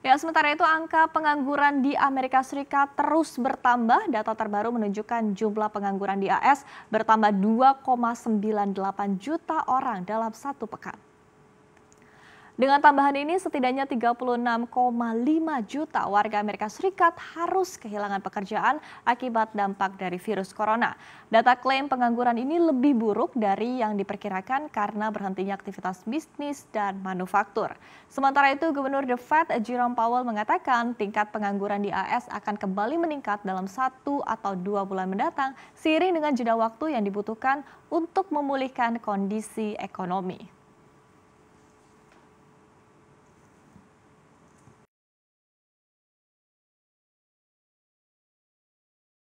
Ya, sementara itu angka pengangguran di Amerika Serikat terus bertambah. Data terbaru menunjukkan jumlah pengangguran di AS bertambah 2,98 juta orang dalam satu pekan. Dengan tambahan ini setidaknya 36,5 juta warga Amerika Serikat harus kehilangan pekerjaan akibat dampak dari virus corona. Data klaim pengangguran ini lebih buruk dari yang diperkirakan karena berhentinya aktivitas bisnis dan manufaktur. Sementara itu Gubernur The Fed Jerome Powell mengatakan tingkat pengangguran di AS akan kembali meningkat dalam satu atau dua bulan mendatang seiring dengan jeda waktu yang dibutuhkan untuk memulihkan kondisi ekonomi.